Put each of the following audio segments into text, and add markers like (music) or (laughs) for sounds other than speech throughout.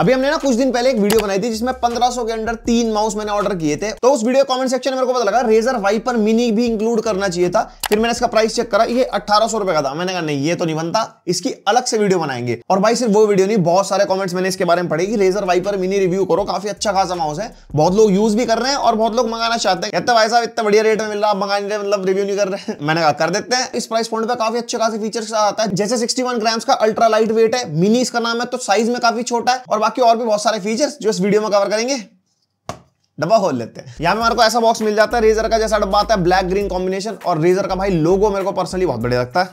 अभी हमने ना कुछ दिन पहले एक वीडियो बनाई थी जिसमें 1500 के अंडर तीन माउस मैंने ऑर्डर किए थे तो उस वीडियो कमेंट सेक्शन में मेरे को पता लगा रेजर वाइपर मिनी भी इंक्लूड करना चाहिए था फिर मैंने इसका प्राइस चेक करा ये 1800 रुपए का था मैंने कहा नहीं ये तो नहीं बनता इसकी अलग से वीडियो बनाएंगे और भाई सिर्फ वो वीडियो नहीं बहुत सारे कॉमेंट्स मैंने इसके बारे में पढ़े की रेजर वाइपर मिनी रिव्यू करो काफी अच्छा खासा माउस है बहुत लोग यूज भी कर रहे हैं और बहुत लोग मंगाना चाहते हैं भाई साहब इतना बढ़िया रेट में मिल रहा आप मंगा मतलब रिव्यू नहीं कर रहे मैंने कहा कर देते हैं इस प्राइस पॉइंट पर काफी अच्छे खासी फीचर आता है जैसे सिक्सटी वन ग्राम्स का अल्ट्रा लाइट वेट है मिनी इसका नाम है तो साइज में काफी छोटा है और बाकी और भी बहुत सारे फीचर्स जो इस वीडियो में कवर करेंगे डब्बा खोल लेते हैं यहाँ पे मेरे को ऐसा बॉक्स मिल जाता है रेजर का जैसा डब्बा आता है ब्लैक ग्रीन कॉम्बिनेशन और रेजर का भाई लोगो मेरे को पर्सनली बहुत बढ़िया लगता है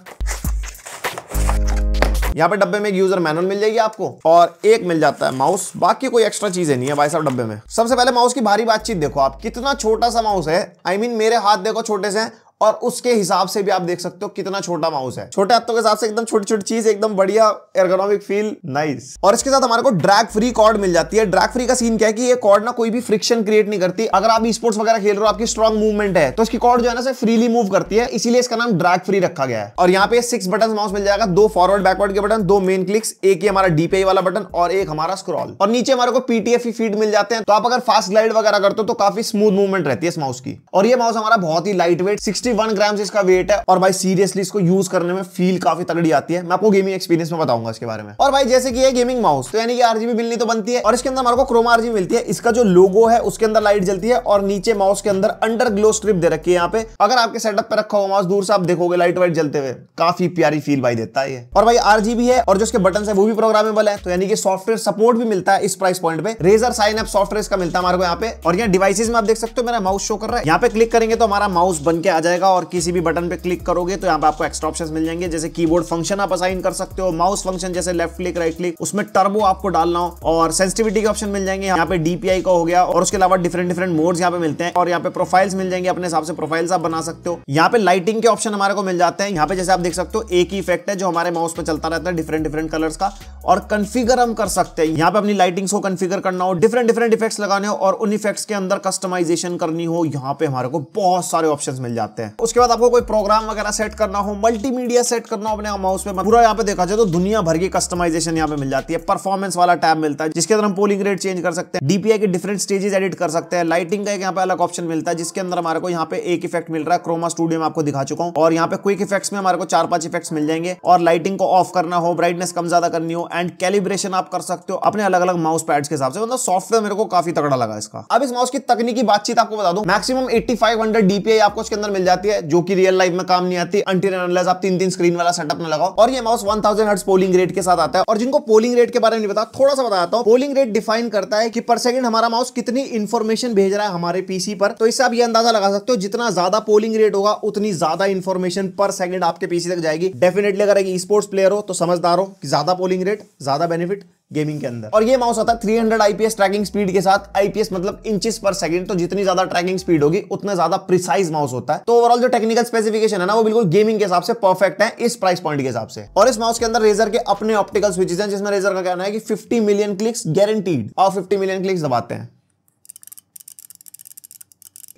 यहाँ पे डब्बे में एक यूजर मैनुअल मिल जाएगी आपको और एक मिल जाता है माउस बाकी कोई एक्स्ट्रा चीजें नहीं है भाई साहब डब्बे में सबसे पहले माउस की भारी बातचीत देखो आप कितना छोटा सा माउस है आई I मीन mean, मेरे हाथ देखो छोटे से और उसके हिसाब से भी आप देख सकते हो कितना छोटा माउस है छोटे हाथों के हिसाब से एकदम छोटी छोटी चीज एकदम बढ़िया एर्गोनॉमिक फील नाइस और इसके साथ हमारे को ड्रैग फ्री कॉर्ड मिल जाती है ड्रैग फ्री का सीन क्या है कि ये कॉर्ड ना कोई भी फ्रिक्शन क्रिएट नहीं करती अगर आप स्पोर्ट्स वगैरह खेल रहे हो आपकी स्ट्रॉन्ग मूवमेंट है तो इसकी कॉर्ड जो है ना फ्रीली मूव करती है इसीलिए इसका नाम ड्रैग फ्री रखा गया है और यहाँ पे सिक्स बटन माउस मिल जाएगा दो फॉरवर्ड बैकवर्ड के बटन दो मेन क्लिक्स एक ही हमारा डीपीआई वाला बटन और एक हमारा स्क्रॉल और नीचे हमारे को पीटीएफ फीड e मिल जाते हैं तो आप अगर फास्ट ग्लाइड वगैरह करते हो तो काफी स्मूथ मूवमेंट रहती है इस माउस की और ये माउस हमारा बहुत ही light weight sixty one gram इसका वेट है और भाई सीरियसली इसको यूज करने में फील काफी तगड़ी आती है मैं आपको गेमिंग एक्सपीरियंस में बताऊंगा इसके बारे में और भाई जैसे कि ये गेमिंग माउस तो यानी कि आरजीबी मिलनी तो बनती है और इसके अंदर हमारे को क्रोमा आरजीबी मिलती है इसका जो लोगो है उसके अंदर लाइट जलती है और नीचे माउस के अंदर अंडर ग्लो स्ट्रिप दे रखी है यहाँ पे अगर आपके सेटअप पर रखा हुआ माउस दूर से आप देखोगे लाइट वाइट जलते हुए काफी प्यारी फील भाई देता है और भाई आरजीबी है और जो इसके बटन है वो भी प्रोग्रामेबल है तो यानी कि सॉफ्टवेयर सपोर्ट भी मिलता है इस प्राइस पॉइंट पे रेजर साइन एप सॉफ्टवेयर इसका मिलता है हमारे यहाँ पे और यहाँ डिवाइस में आप देख सकते हो मेरा माउस शो कर रहा है यहाँ पे क्लिक करेंगे तो हमारा माउस बन के आ जाएगा जाएगा और किसी भी बटन पे क्लिक करोगे तो यहाँ पे आपको एक्स्ट्रा ऑप्शन मिल जाएंगे जैसे कीबोर्ड फंक्शन आप असाइन कर सकते हो माउस फंक्शन जैसे लेफ्ट क्लिक राइट क्लिक उसमें टर्बो आपको डालना हो और सेंसिटिविटी के ऑप्शन मिल जाएंगे यहाँ पे डीपीआई का हो गया और उसके अलावा डिफरेंट डिफरेंट मोड यहाँ पे मिलते हैं और यहाँ पे प्रोफाइल्स मिल जाएंगे अपने हिसाब से प्रोफाइल्स आप बना सकते हो यहाँ पे लाइटिंग के ऑप्शन हमारे को मिल जाते हैं यहाँ पे जैसे आप देख सकते हो एक ही इफेक्ट है जो हमारे माउस में चलता रहता है डिफरेंट डिफरेंट कलर्स का और कन्फिगर हम कर सकते हैं यहाँ पे अपनी लाइटिंग्स को कन्फिगर करना हो डिफरेंट डिफरेंट इफेक्ट्स लगाने हो और उन इफेक्ट्स के अंदर कस्टमाइजेशन करनी हो यहाँ पे हमारे को बहुत सारे ऑप्शन मिल जाते हैं उसके बाद आपको कोई प्रोग्राम वगैरह सेट करना हो मल्टीमीडिया सेट करना हो अपने माउस पे पूरा यहाँ पे देखा जाए तो दुनिया भर की कस्टमाइजेशन यहाँ पे मिल जाती है परफॉर्मेंस वाला टैब मिलता है जिसके अंदर हम पोलिंग रेट चेंज कर सकते हैं डीपीआई के डिफरेंट स्टेजेस एडिट कर सकते हैं लाइटिंग का एक यहाँ पे अलग ऑप्शन मिलता है जिसके अंदर हमारे को यहाँ पे एक इफेक्ट मिल रहा है क्रोमा स्टूडियो में आपको दिखा चुका हूँ और यहाँ पे क्विक इफेक्ट्स में हमारे को चार पांच इफेक्ट्स मिल जाएंगे और लाइटिंग को ऑफ करना हो ब्राइटनेस कम ज्यादा करनी हो एंड कैलिब्रेशन आप कर सकते हो अपने अलग अलग माउस पैड्स के हिसाब से मतलब सॉफ्टवेयर मेरे को काफी तगड़ा लगा इसका अब इस माउस की तकनीकी बातचीत आपको बता दो maximum eighty five hundred DPI आपको इसके अंदर मिल जाए जाती है जो कि रियल लाइफ में काम नहीं आती अंटिल अनलेस आप तीन तीन स्क्रीन वाला सेटअप ना लगाओ और ये माउस 1000 थाउजेंड पोलिंग रेट के साथ आता है और जिनको पोलिंग रेट के बारे में बता थोड़ा सा बताता हूँ पोलिंग रेट डिफाइन करता है कि पर सेकंड हमारा माउस कितनी इन्फॉर्मेशन भेज रहा है हमारे पीसी पर तो इससे आप ये अंदाजा लगा सकते हो जितना ज्यादा पोलिंग रेट होगा उतनी ज्यादा इन्फॉर्मेशन पर सेकंड आपके पीसी तक जाएगी डेफिनेटली अगर स्पोर्ट्स प्लेयर हो तो समझदार हो कि ज्यादा पोलिंग रेट ज्यादा बेनिफिट गेमिंग के अंदर और ये माउस आता है 300 आईपीएस ट्रैकिंग स्पीड के साथ आईपीएस मतलब इंचेस पर सेकंड तो जितनी ज्यादा ट्रैकिंग स्पीड होगी उतना ज्यादा प्रिसाइज माउस होता है तो ओवरऑल जो टेक्निकल स्पेसिफिकेशन है ना वो बिल्कुल गेमिंग के हिसाब से परफेक्ट है इस प्राइस पॉइंट के हिसाब से और इस माउस के अंदर रेजर के अपने ऑप्टिकल स्विचेस हैं जिसमें रेजर का कहना है कि फिफ्टी मिलियन क्लिक्स गारंटीड और फिफ्टी मिलियन क्लिक्स दबाते हैं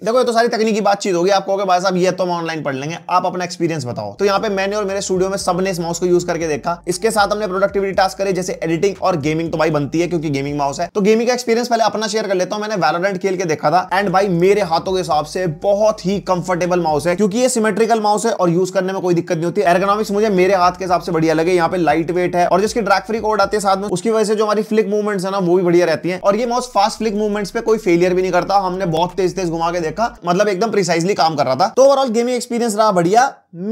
देखो ये तो सारी तकनीकी बातचीत होगी आपको भाई साहब ये तो हम ऑनलाइन पढ़ लेंगे आप अपना एक्सपीरियंस बताओ तो यहाँ पे मैंने और मेरे स्टूडियो में सबने इस माउस को यूज करके देखा इसके साथ हमने प्रोडक्टिविटी टास्क करे जैसे एडिटिंग और गेमिंग तो भाई बनती है क्योंकि गेमिंग माउस है तो गेमिंग का एक्सपीरियंस पहले अपना शेयर कर लेता हूँ मैंने वैलोडेंट खेल के देखा था एंड भाई मेरे हाथों के हिसाब से बहुत ही कंफर्टेबल माउस है क्योंकि ये सिमेट्रिकल माउस है और यूज करने में कोई दिक्कत नहीं होती एरगोनॉमिक्स मुझे मेरे हाथ के हिसाब से बढ़िया लगे यहाँ पे लाइट वेट है और जिसकी ड्रैक फ्री कोड आती है साथ में उसकी वजह से जो हमारी फ्लिक मूवमेंट्स है ना वो भी बढ़िया रहती है और ये माउस फास्ट फ्लिक मूवमेंट्स पे कोई फेलियर भी नहीं करता हमने बहुत तेज तेज घुमा के देखा मतलब एकदम प्रिसाइसली काम कर रहा था तो ओवरऑल गेमिंग एक्सपीरियंस रहा बढ़िया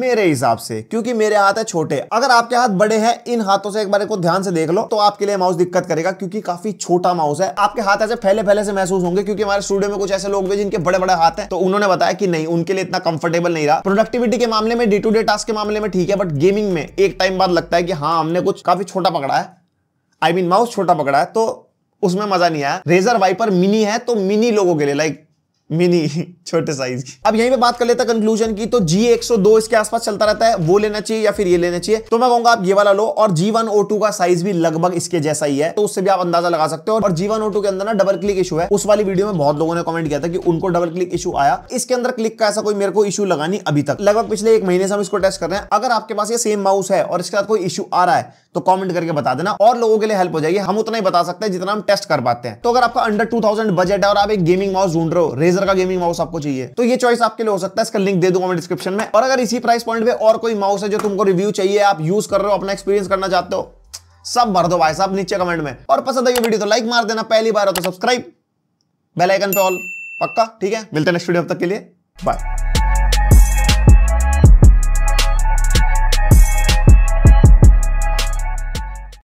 मेरे हिसाब से क्योंकि मेरे हाथ है छोटे अगर आपके हाथ बड़े हैं इन हाथों से एक बार को ध्यान से देख लो तो आपके लिए माउस दिक्कत करेगा क्योंकि काफी छोटा माउस है आपके हाथ ऐसे फैले फैले से महसूस होंगे क्योंकि हमारे स्टूडियो में कुछ ऐसे लोग भी जिनके बड़े बड़े हाथ हैं तो उन्होंने बताया कि नहीं उनके लिए इतना कंफर्टेबल नहीं रहा प्रोडक्टिविटी के मामले में डे टू डे टास्क के मामले में ठीक है बट गेमिंग में एक टाइम बाद लगता है कि हाँ हमने कुछ काफी छोटा पकड़ा है आई मीन माउस छोटा पकड़ा है तो उसमें मजा नहीं आया रेजर वाइपर मिनी है तो मिनी लोगों के लिए लाइक मिनी (laughs) छोटे साइज की अब यहीं पे बात कर लेता कंक्लूजन की तो जी 102 इसके आसपास चलता रहता है वो लेना चाहिए या फिर ये लेना चाहिए तो मैं कहूंगा आप ये वाला लो और जी वन का साइज भी लगभग इसके जैसा ही है तो उससे भी आप अंदाजा लगा सकते हो और जी वन के अंदर ना डबल क्लिक इशू है उस वाली वीडियो में बहुत लोगों ने कमेंट किया था कि उनको डबल क्लिक इशू आया इसके अंदर क्लिक का ऐसा कोई मेरे को इशू लगा नहीं अभी तक लगभग पिछले एक महीने से हम इसको टेस्ट कर रहे हैं अगर आपके पास ये सेम माउस है और इसके साथ कोई इशू आ रहा है तो कमेंट करके बता देना और लोगों के लिए हेल्प हो जाएगी हम उतना ही बता सकते हैं जितना हम टेस्ट कर पाते हैं तो अगर आपका अंडर 2000 बजट है और आप एक गेमिंग माउस ढूंढ रहे हो रेजर तरह का गेमिंग माउस आपको चाहिए तो ये चॉइस आपके लिए हो सकता है इसका लिंक दे दूंगा मैं डिस्क्रिप्शन में और अगर इसी प्राइस पॉइंट पे और कोई माउस है जो तुमको रिव्यू चाहिए आप यूज कर रहे हो अपना एक्सपीरियंस करना चाहते हो सब भर दो भाई साहब नीचे कमेंट में और पसंद आई वीडियो तो लाइक मार देना पहली बार हो तो सब्सक्राइब बेलाइकन पे ऑल पक्का ठीक है मिलते नेक्स्ट वीडियो अब तक के लिए बाय